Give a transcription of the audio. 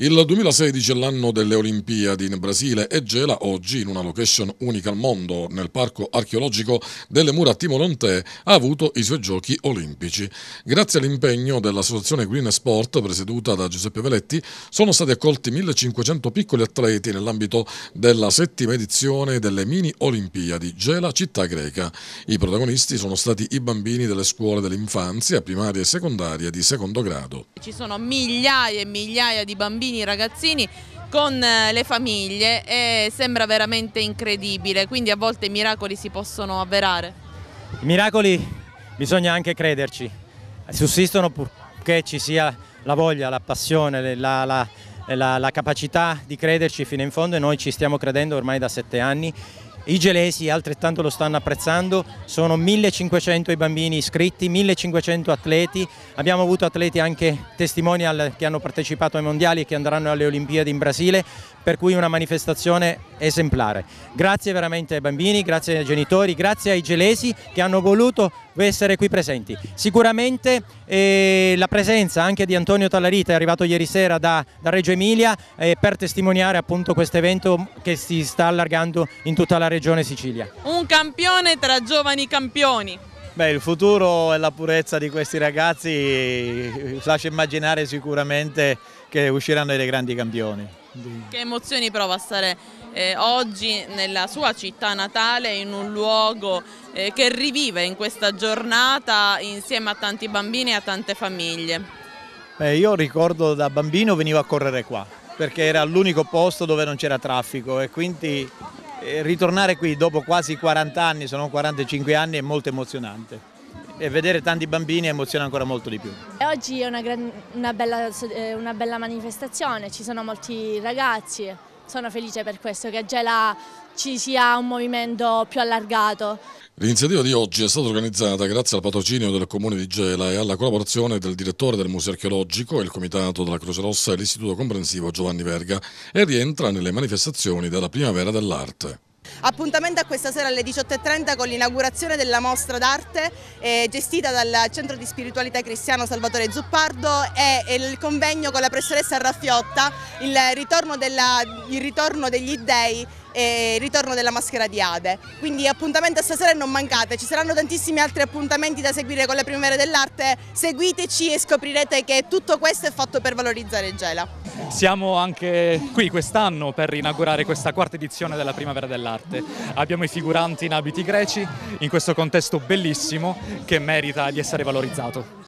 Il 2016 è l'anno delle Olimpiadi in Brasile e Gela oggi, in una location unica al mondo, nel parco archeologico delle mura Timolonte, ha avuto i suoi giochi olimpici. Grazie all'impegno dell'associazione Green Sport, presieduta da Giuseppe Veletti, sono stati accolti 1500 piccoli atleti nell'ambito della settima edizione delle mini Olimpiadi Gela città greca. I protagonisti sono stati i bambini delle scuole dell'infanzia, primaria e secondaria di secondo grado. Ci sono migliaia e migliaia di bambini bambini, ragazzini con eh, le famiglie e sembra veramente incredibile, quindi a volte i miracoli si possono avverare. I miracoli bisogna anche crederci, sussistono purché ci sia la voglia, la passione, la, la, la, la capacità di crederci fino in fondo e noi ci stiamo credendo ormai da sette anni i gelesi altrettanto lo stanno apprezzando, sono 1500 i bambini iscritti, 1500 atleti, abbiamo avuto atleti anche testimonial che hanno partecipato ai mondiali e che andranno alle Olimpiadi in Brasile, per cui una manifestazione esemplare. Grazie veramente ai bambini, grazie ai genitori, grazie ai gelesi che hanno voluto essere qui presenti. Sicuramente eh, la presenza anche di Antonio Tallarita, è arrivato ieri sera da, da Reggio Emilia, eh, per testimoniare appunto questo evento che si sta allargando in tutta la regione Sicilia. Un campione tra giovani campioni. Beh, il futuro e la purezza di questi ragazzi lascia eh, immaginare sicuramente che usciranno dei grandi campioni. Che emozioni prova a stare eh, oggi nella sua città natale, in un luogo eh, che rivive in questa giornata insieme a tanti bambini e a tante famiglie? Beh, io ricordo da bambino venivo a correre qua, perché era l'unico posto dove non c'era traffico e quindi ritornare qui dopo quasi 40 anni, sono 45 anni, è molto emozionante e vedere tanti bambini emoziona ancora molto di più. Oggi è una, gran, una, bella, eh, una bella manifestazione, ci sono molti ragazzi, sono felice per questo che a Gela ci sia un movimento più allargato. L'iniziativa di oggi è stata organizzata grazie al patrocinio del Comune di Gela e alla collaborazione del direttore del Museo Archeologico, il Comitato della Croce Rossa e l'Istituto Comprensivo Giovanni Verga e rientra nelle manifestazioni della Primavera dell'Arte. Appuntamento a questa sera alle 18.30 con l'inaugurazione della mostra d'arte eh, gestita dal Centro di Spiritualità Cristiano Salvatore Zuppardo e il convegno con la professoressa Raffiotta, il ritorno, della, il ritorno degli dei e il ritorno della maschera di Ade. Quindi appuntamento stasera e non mancate, ci saranno tantissimi altri appuntamenti da seguire con la Primavera dell'Arte, seguiteci e scoprirete che tutto questo è fatto per valorizzare Gela. Siamo anche qui quest'anno per inaugurare questa quarta edizione della Primavera dell'Arte. Abbiamo i figuranti in abiti greci, in questo contesto bellissimo che merita di essere valorizzato.